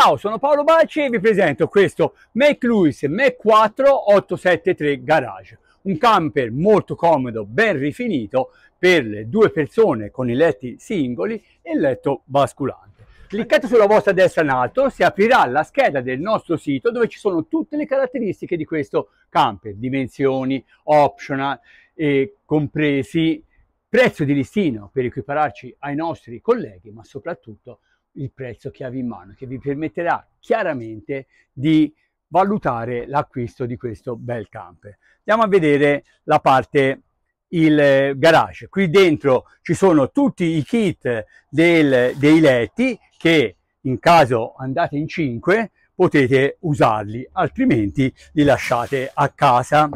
Ciao, sono Paolo Baci e vi presento questo Mac Lewis Mac 4 873 Garage, un camper molto comodo, ben rifinito per le due persone con i letti singoli e il letto basculante. Cliccate sulla vostra destra in alto, si aprirà la scheda del nostro sito dove ci sono tutte le caratteristiche di questo camper, dimensioni, optional, e compresi prezzo di listino per equipararci ai nostri colleghi, ma soprattutto il prezzo che avevi in mano, che vi permetterà chiaramente di valutare l'acquisto di questo bel camper. Andiamo a vedere la parte il garage. Qui dentro ci sono tutti i kit del, dei letti che in caso andate in 5 potete usarli, altrimenti li lasciate a casa.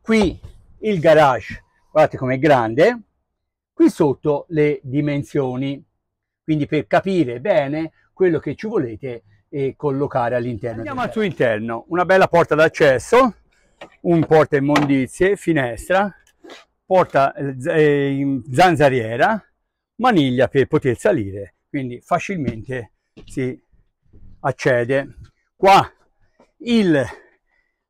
Qui il garage, guardate com'è grande, qui sotto le dimensioni quindi per capire bene quello che ci volete e collocare all'interno. Andiamo al suo interno, una bella porta d'accesso, un porta immondizie, finestra, porta eh, eh zanzariera, maniglia per poter salire, quindi facilmente si accede. Qua il,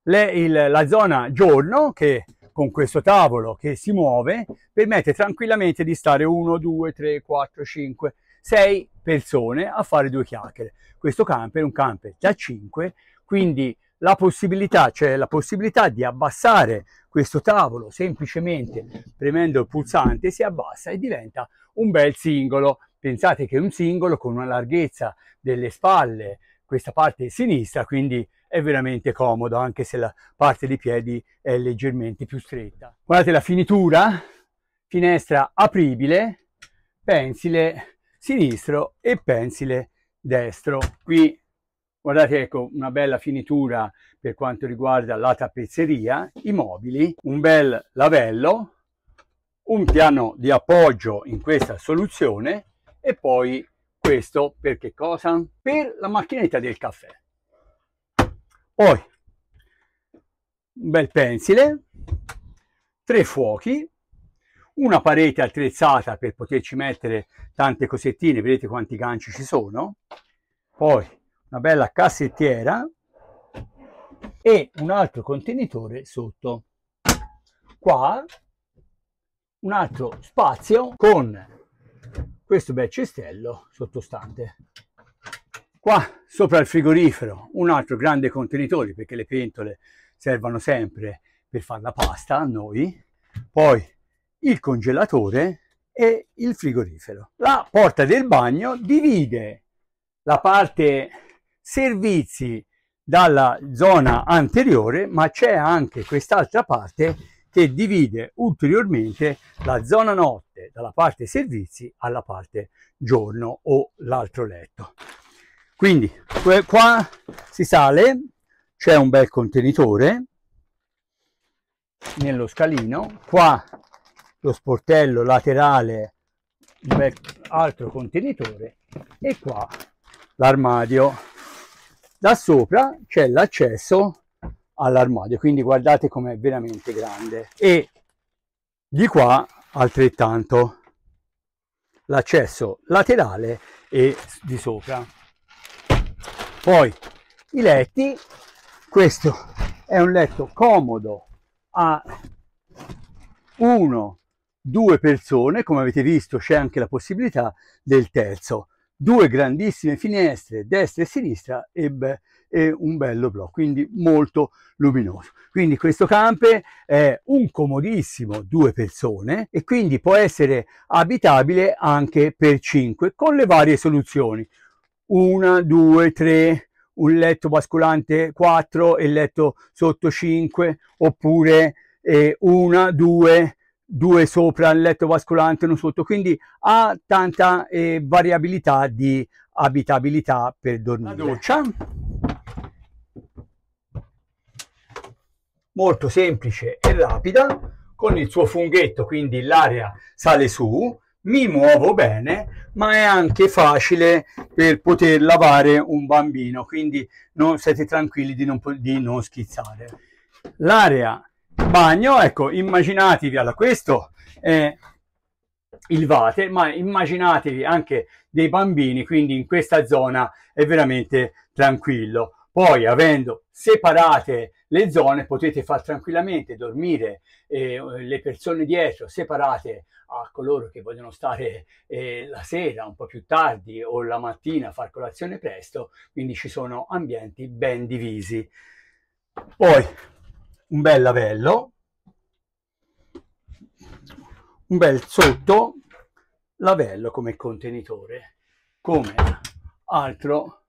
le, il, la zona giorno che con questo tavolo che si muove permette tranquillamente di stare 1, 2, 3, 4, 5 6 persone a fare due chiacchiere. Questo camper è un camper da 5, quindi la possibilità, cioè la possibilità di abbassare questo tavolo semplicemente premendo il pulsante si abbassa e diventa un bel singolo. Pensate che un singolo con una larghezza delle spalle, questa parte è sinistra, quindi è veramente comodo anche se la parte dei piedi è leggermente più stretta. Guardate la finitura, finestra apribile, pensile sinistro e pensile destro. Qui guardate ecco una bella finitura per quanto riguarda la tappezzeria, i mobili, un bel lavello, un piano di appoggio in questa soluzione e poi questo per che cosa? Per la macchinetta del caffè. Poi un bel pensile, tre fuochi, una parete attrezzata per poterci mettere tante cosettine, vedete quanti ganci ci sono, poi una bella cassettiera e un altro contenitore sotto. Qua un altro spazio con questo bel cestello sottostante. Qua sopra il frigorifero un altro grande contenitore perché le pentole servono sempre per fare la pasta a noi. Poi il congelatore e il frigorifero. La porta del bagno divide la parte servizi dalla zona anteriore, ma c'è anche quest'altra parte che divide ulteriormente la zona notte dalla parte servizi alla parte giorno o l'altro letto. Quindi qua si sale, c'è un bel contenitore nello scalino, qua lo sportello laterale un altro contenitore e qua l'armadio da sopra c'è l'accesso all'armadio quindi guardate com'è veramente grande e di qua altrettanto l'accesso laterale e di sopra poi i letti questo è un letto comodo a 1 due persone, come avete visto c'è anche la possibilità del terzo, due grandissime finestre, destra e sinistra, e, beh, e un bello blocco, quindi molto luminoso. Quindi questo camper è un comodissimo due persone e quindi può essere abitabile anche per cinque con le varie soluzioni. Una, due, tre, un letto basculante 4 e il letto sotto 5 oppure eh, una, due, due sopra il letto vascolante, uno sotto, quindi ha tanta eh, variabilità di abitabilità per dormire. La doccia. Molto semplice e rapida, con il suo funghetto, quindi l'aria sale su, mi muovo bene, ma è anche facile per poter lavare un bambino, quindi non siete tranquilli di non, di non schizzare. L'area bagno, ecco, immaginatevi, allora questo è il vate, ma immaginatevi anche dei bambini, quindi in questa zona è veramente tranquillo. Poi avendo separate le zone potete far tranquillamente dormire eh, le persone dietro separate a coloro che vogliono stare eh, la sera un po' più tardi o la mattina far colazione presto, quindi ci sono ambienti ben divisi. Poi un bel lavello, un bel sotto lavello come contenitore, come altro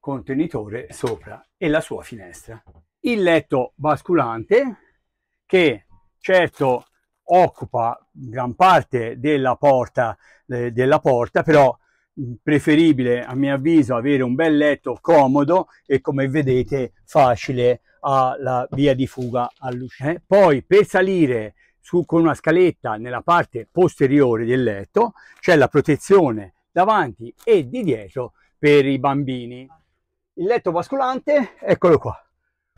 contenitore sopra e la sua finestra. Il letto basculante che certo occupa gran parte della porta, eh, della porta però preferibile a mio avviso avere un bel letto comodo e come vedete facile alla via di fuga all'uscita. Eh? Poi per salire su, con una scaletta nella parte posteriore del letto c'è la protezione davanti e di dietro per i bambini. Il letto basculante eccolo qua,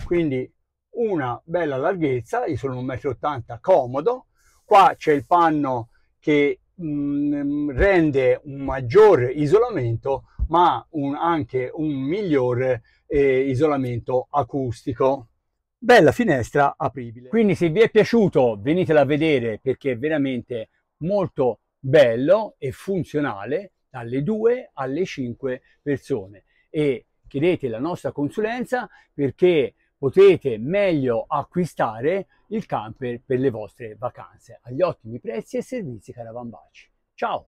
quindi una bella larghezza, io sono 1,80 m, comodo, qua c'è il panno che mh, mm, rende un maggior isolamento ma un, anche un miglior eh, isolamento acustico. Bella finestra apribile. Quindi se vi è piaciuto venitela a vedere perché è veramente molto bello e funzionale dalle 2 alle 5 persone e chiedete la nostra consulenza perché potete meglio acquistare il camper per le vostre vacanze agli ottimi prezzi e servizi Caravan Baci. Ciao!